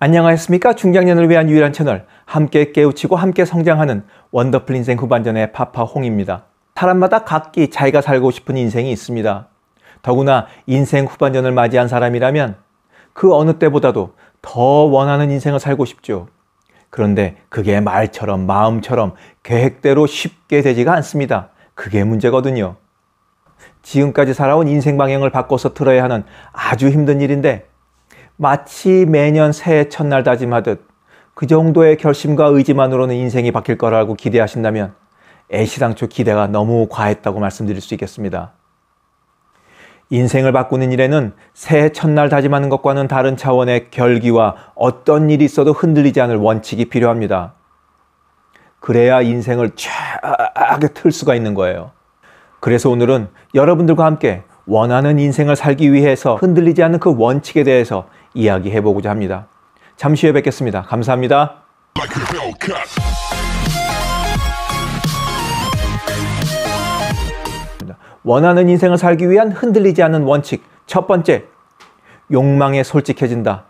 안녕하셨습니까? 중장년을 위한 유일한 채널, 함께 깨우치고 함께 성장하는 원더풀 인생 후반전의 파파홍입니다. 사람마다 각기 자기가 살고 싶은 인생이 있습니다. 더구나 인생 후반전을 맞이한 사람이라면 그 어느 때보다도 더 원하는 인생을 살고 싶죠. 그런데 그게 말처럼 마음처럼 계획대로 쉽게 되지가 않습니다. 그게 문제거든요. 지금까지 살아온 인생 방향을 바꿔서 틀어야 하는 아주 힘든 일인데 마치 매년 새해 첫날 다짐하듯 그 정도의 결심과 의지만으로는 인생이 바뀔 거라고 기대하신다면 애시당초 기대가 너무 과했다고 말씀드릴 수 있겠습니다. 인생을 바꾸는 일에는 새해 첫날 다짐하는 것과는 다른 차원의 결기와 어떤 일이 있어도 흔들리지 않을 원칙이 필요합니다. 그래야 인생을 쫙하게 틀 수가 있는 거예요. 그래서 오늘은 여러분들과 함께 원하는 인생을 살기 위해서 흔들리지 않는 그 원칙에 대해서 이야기해보고자 합니다. 잠시 후에 뵙겠습니다. 감사합니다. 원하는 인생을 살기 위한 흔들리지 않는 원칙. 첫 번째, 욕망에 솔직해진다.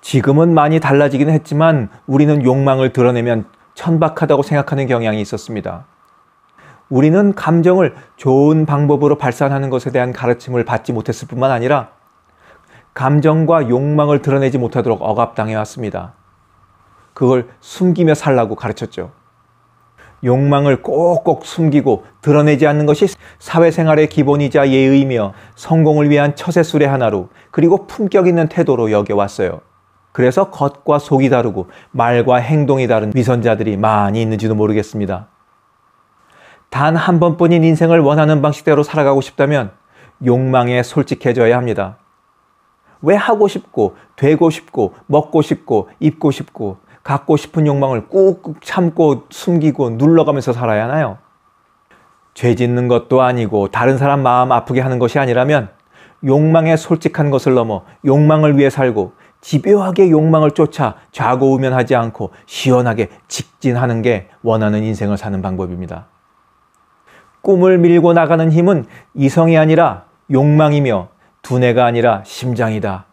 지금은 많이 달라지긴 했지만 우리는 욕망을 드러내면 천박하다고 생각하는 경향이 있었습니다. 우리는 감정을 좋은 방법으로 발산하는 것에 대한 가르침을 받지 못했을 뿐만 아니라 감정과 욕망을 드러내지 못하도록 억압당해 왔습니다. 그걸 숨기며 살라고 가르쳤죠. 욕망을 꼭꼭 숨기고 드러내지 않는 것이 사회생활의 기본이자 예의이며 성공을 위한 처세술의 하나로 그리고 품격 있는 태도로 여겨왔어요. 그래서 겉과 속이 다르고 말과 행동이 다른 위선자들이 많이 있는지도 모르겠습니다. 단 한 번뿐인 인생을 원하는 방식대로 살아가고 싶다면 욕망에 솔직해져야 합니다. 왜 하고 싶고, 되고 싶고, 먹고 싶고, 입고 싶고, 갖고 싶은 욕망을 꾹꾹 참고 숨기고 눌러가면서 살아야 하나요? 죄 짓는 것도 아니고 다른 사람 마음 아프게 하는 것이 아니라면 욕망에 솔직한 것을 넘어 욕망을 위해 살고 집요하게 욕망을 쫓아 좌고우면하지 않고 시원하게 직진하는 게 원하는 인생을 사는 방법입니다. 꿈을 밀고 나가는 힘은 이성이 아니라 욕망이며 두뇌가 아니라 심장이다.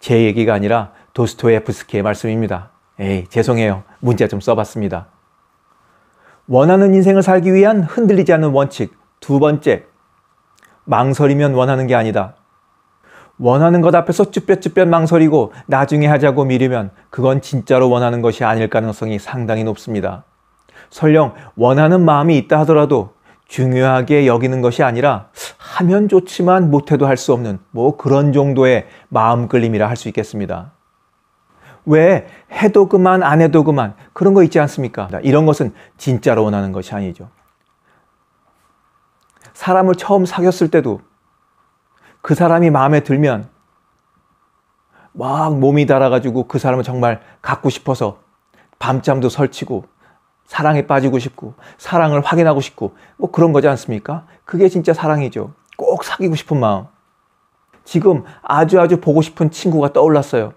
제 얘기가 아니라 도스토예프스키의 말씀입니다. 에이, 죄송해요. 문제 좀 써봤습니다. 원하는 인생을 살기 위한 흔들리지 않는 원칙. 두 번째, 망설이면 원하는 게 아니다. 원하는 것 앞에서 쭈뼛쭈뼛 망설이고 나중에 하자고 미루면 그건 진짜로 원하는 것이 아닐 가능성이 상당히 높습니다. 설령 원하는 마음이 있다 하더라도 중요하게 여기는 것이 아니라 하면 좋지만 못해도 할 수 없는 뭐 그런 정도의 마음 끌림이라 할 수 있겠습니다. 왜 해도 그만 안 해도 그만 그런 거 있지 않습니까? 이런 것은 진짜로 원하는 것이 아니죠. 사람을 처음 사귀었을 때도 그 사람이 마음에 들면 막 몸이 달아가지고 그 사람을 정말 갖고 싶어서 밤잠도 설치고 사랑에 빠지고 싶고 사랑을 확인하고 싶고 뭐 그런 거지 않습니까? 그게 진짜 사랑이죠. 꼭 사귀고 싶은 마음. 지금 아주 아주 보고 싶은 친구가 떠올랐어요.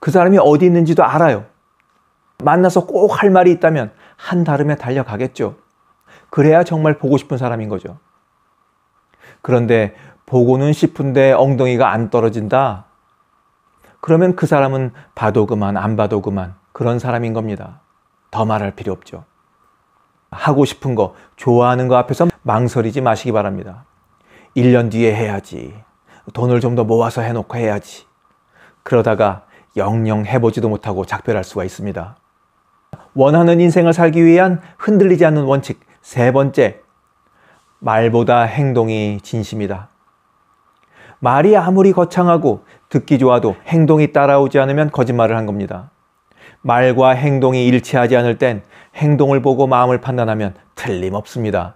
그 사람이 어디 있는지도 알아요. 만나서 꼭 할 말이 있다면 한다름에 달려가겠죠. 그래야 정말 보고 싶은 사람인 거죠. 그런데 보고는 싶은데 엉덩이가 안 떨어진다? 그러면 그 사람은 봐도 그만, 안 봐도 그만. 그런 사람인 겁니다. 더 말할 필요 없죠. 하고 싶은 거, 좋아하는 거 앞에서 망설이지 마시기 바랍니다. 1년 뒤에 해야지. 돈을 좀 더 모아서 해놓고 해야지. 그러다가 영영 해보지도 못하고 작별할 수가 있습니다. 원하는 인생을 살기 위한 흔들리지 않는 원칙. 세 번째, 말보다 행동이 진심이다. 말이 아무리 거창하고 듣기 좋아도 행동이 따라오지 않으면 거짓말을 한 겁니다. 말과 행동이 일치하지 않을 땐 행동을 보고 마음을 판단하면 틀림없습니다.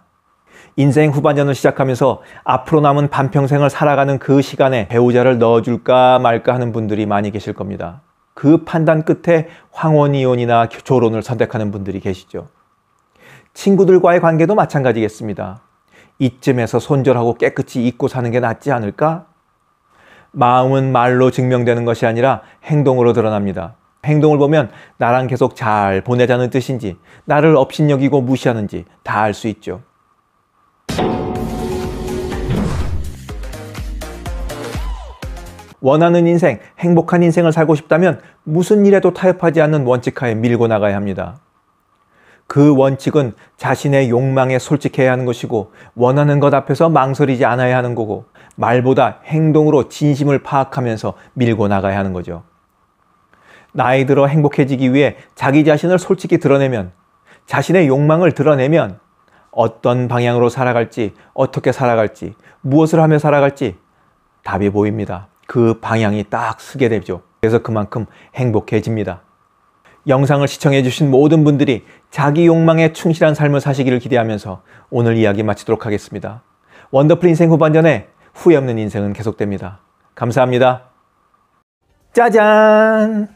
인생 후반전을 시작하면서 앞으로 남은 반평생을 살아가는 그 시간에 배우자를 넣어줄까 말까 하는 분들이 많이 계실 겁니다. 그 판단 끝에 황혼이혼이나 조론을 선택하는 분들이 계시죠. 친구들과의 관계도 마찬가지겠습니다. 이쯤에서 손절하고 깨끗이 잊고 사는 게 낫지 않을까? 마음은 말로 증명되는 것이 아니라 행동으로 드러납니다. 행동을 보면 나랑 계속 잘 보내자는 뜻인지 나를 업신여기고 무시하는지 다 알 수 있죠. 원하는 인생, 행복한 인생을 살고 싶다면 무슨 일에도 타협하지 않는 원칙하에 밀고 나가야 합니다. 그 원칙은 자신의 욕망에 솔직해야 하는 것이고 원하는 것 앞에서 망설이지 않아야 하는 거고 말보다 행동으로 진심을 파악하면서 밀고 나가야 하는 거죠. 나이 들어 행복해지기 위해 자기 자신을 솔직히 드러내면, 자신의 욕망을 드러내면 어떤 방향으로 살아갈지, 어떻게 살아갈지, 무엇을 하며 살아갈지 답이 보입니다. 그 방향이 딱 쓰게 되죠. 그래서 그만큼 행복해집니다. 영상을 시청해주신 모든 분들이 자기 욕망에 충실한 삶을 사시기를 기대하면서 오늘 이야기 마치도록 하겠습니다. 원더풀 인생 후반전에 후회 없는 인생은 계속됩니다. 감사합니다. 짜잔!